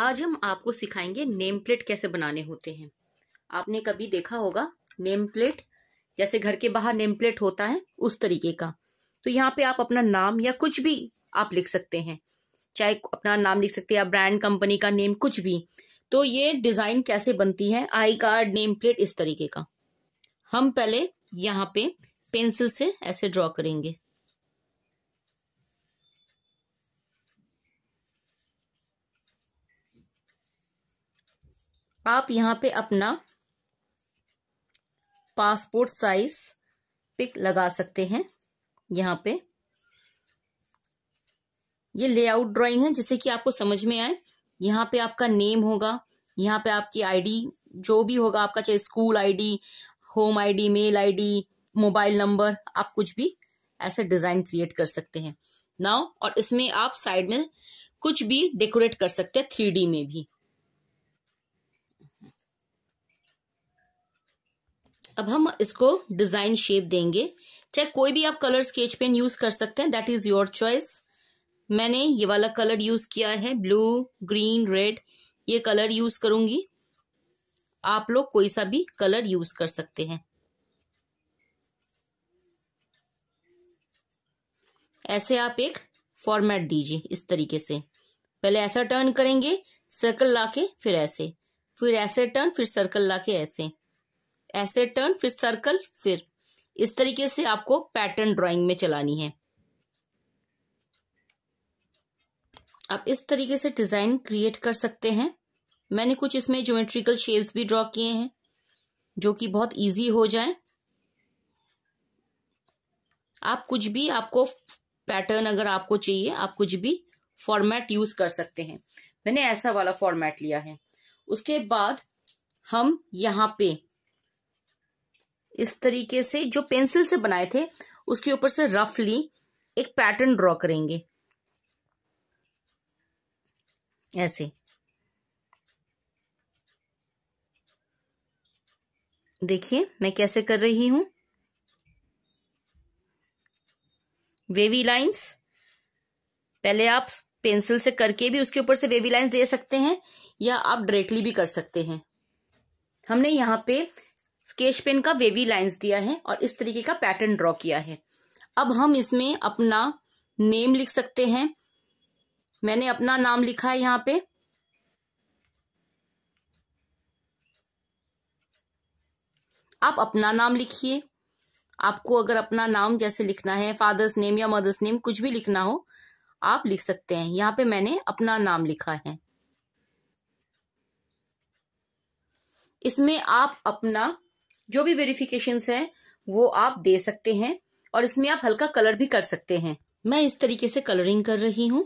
आज हम आपको सिखाएंगे नेम प्लेट कैसे बनाने होते हैं आपने कभी देखा होगा नेम प्लेट जैसे घर के बाहर नेम प्लेट होता है उस तरीके का तो यहाँ पे आप अपना नाम या कुछ भी आप लिख सकते हैं चाहे अपना नाम लिख सकते हैं या ब्रांड कंपनी का नेम कुछ भी तो ये डिजाइन कैसे बनती है आई कार्ड नेम प्लेट इस तरीके का हम पहले यहाँ पे पेंसिल से ऐसे ड्रॉ करेंगे आप यहाँ पे अपना पासपोर्ट साइज पिक लगा सकते हैं यहाँ पे ये लेआउट ड्राइंग है जिसे कि आपको समझ में आए यहाँ पे आपका नेम होगा यहाँ पे आपकी आईडी जो भी होगा आपका चाहे school ID home ID mail ID mobile number आप कुछ भी ऐसा डिजाइन क्रिएट कर सकते हैं नाउ और इसमें आप साइड में कुछ भी डेकोरेट कर सकते हैं थ्री में भी अब हम इसको डिजाइन शेप देंगे चाहे कोई भी आप कलर स्केच पेन यूज कर सकते हैं दैट इज योर चॉइस मैंने ये वाला कलर यूज किया है ब्लू ग्रीन रेड ये कलर यूज करूंगी आप लोग कोई सा भी कलर यूज कर सकते हैं ऐसे आप एक फॉर्मेट दीजिए इस तरीके से पहले ऐसा टर्न करेंगे सर्कल लाके फिर ऐसे फिर ऐसे टर्न फिर सर्कल लाके ऐसे ऐसे टर्न फिर सर्कल फिर इस तरीके से आपको पैटर्न ड्राइंग में चलानी है आप इस तरीके से डिज़ाइन क्रिएट कर सकते हैं मैंने कुछ इसमें ज्योमेट्रिकल शेप्स भी ड्रॉ किए हैं जो कि बहुत इजी हो जाए आप कुछ भी आपको पैटर्न अगर आपको चाहिए आप कुछ भी फॉर्मेट यूज़ कर सकते हैं मैंने ऐसा वाला फॉर्मेट लिया है उसके बाद हम यहाँ पे इस तरीके से जो पेंसिल से बनाए थे उसके ऊपर से रफली एक पैटर्न ड्रॉ करेंगे ऐसे देखिए मैं कैसे कर रही हूं वेवी लाइंस पहले आप पेंसिल से करके भी उसके ऊपर से वेवी लाइंस दे सकते हैं या आप डायरेक्टली भी कर सकते हैं हमने यहां पे स्केच पेन का वेवी लाइंस दिया है और इस तरीके का पैटर्न ड्रॉ किया है अब हम इसमें अपना नेम लिख सकते हैं मैंने अपना नाम लिखा है यहाँ पे आप अपना नाम लिखिए आपको अगर अपना नाम जैसे लिखना है फादर्स नेम या मदर्स नेम कुछ भी लिखना हो आप लिख सकते हैं यहाँ पे मैंने अपना नाम लिखा है इसमें आप अपना जो भी वेरिफिकेशन है वो आप दे सकते हैं और इसमें आप हल्का कलर भी कर सकते हैं मैं इस तरीके से कलरिंग कर रही हूं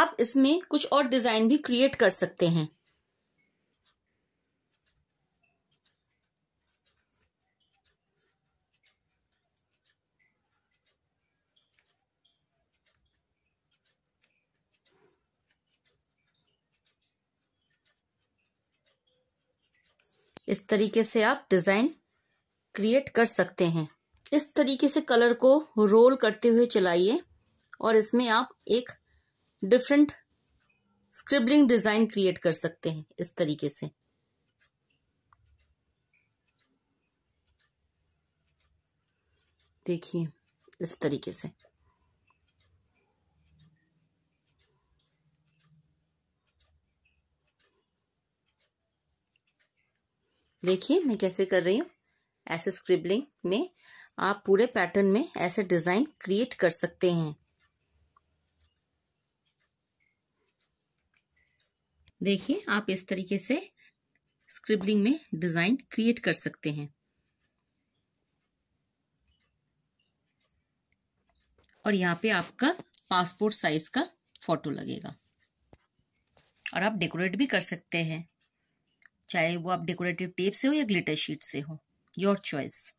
आप इसमें कुछ और डिजाइन भी क्रिएट कर सकते हैं इस तरीके से आप डिज़ाइन क्रिएट कर सकते हैं इस तरीके से कलर को रोल करते हुए चलाइए और इसमें आप एक डिफरेंट स्क्रिबलिंग डिज़ाइन क्रिएट कर सकते हैं इस तरीके से देखिए इस तरीके से देखिए मैं कैसे कर रही हूँ ऐसे स्क्रिबलिंग में आप पूरे पैटर्न में ऐसे डिज़ाइन क्रिएट कर सकते हैं देखिए आप इस तरीके से स्क्रिबलिंग में डिज़ाइन क्रिएट कर सकते हैं और यहाँ पे आपका पासपोर्ट साइज का फोटो लगेगा और आप डेकोरेट भी कर सकते हैं चाहे वो आप डेकोरेटिव टेप से हो या ग्लिटर शीट से हो योर चॉइस